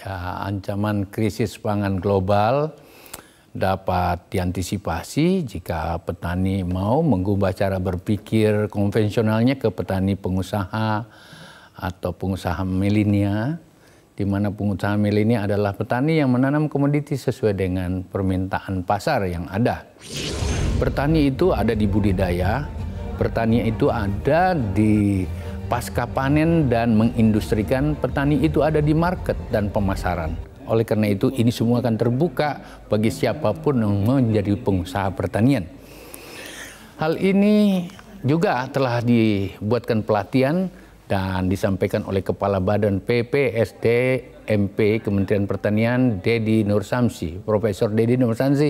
ya, ancaman krisis pangan global dapat diantisipasi jika petani mau mengubah cara berpikir konvensionalnya ke petani pengusaha atau pengusaha milenial di mana pengusaha milenial adalah petani yang menanam komoditi sesuai dengan permintaan pasar yang ada. Petani itu ada di budidaya, petani itu ada di pasca panen dan mengindustrikan petani itu ada di market dan pemasaran. Oleh karena itu ini semua akan terbuka bagi siapapun yang menjadi pengusaha pertanian. Hal ini juga telah dibuatkan pelatihan dan disampaikan oleh Kepala Badan PPSD MP Kementerian Pertanian Dedi Samsi, Profesor Dedi Samsi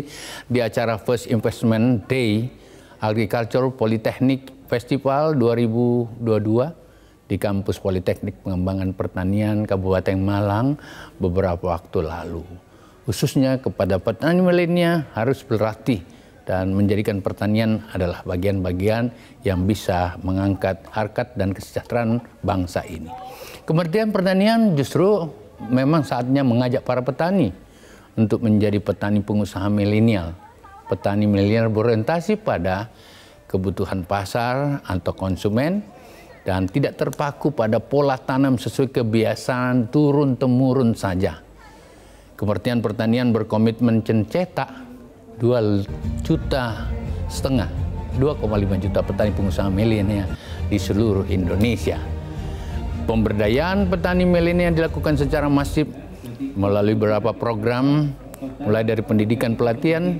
di acara First Investment Day Agriculture Polytechnic Festival 2022 di kampus Politeknik Pengembangan Pertanian Kabupaten Malang beberapa waktu lalu. Khususnya kepada petani milenial harus berlatih dan menjadikan pertanian adalah bagian-bagian yang bisa mengangkat harkat dan kesejahteraan bangsa ini. Kementerian Pertanian justru memang saatnya mengajak para petani untuk menjadi petani pengusaha milenial. Petani milenial berorientasi pada kebutuhan pasar atau konsumen dan tidak terpaku pada pola tanam sesuai kebiasaan turun-temurun saja. Kementerian Pertanian berkomitmen mencetak 2 juta setengah, 2,5 juta petani pengusaha milenial di seluruh Indonesia. Pemberdayaan petani milenial dilakukan secara masif melalui beberapa program mulai dari pendidikan pelatihan,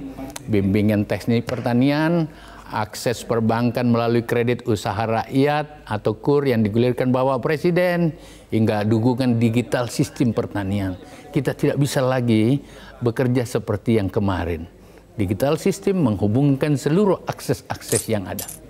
bimbingan teknik pertanian, akses perbankan melalui kredit usaha rakyat atau KUR yang digulirkan Bapak Presiden hingga dukungan digital sistem pertanian. Kita tidak bisa lagi bekerja seperti yang kemarin. Digital sistem menghubungkan seluruh akses-akses yang ada.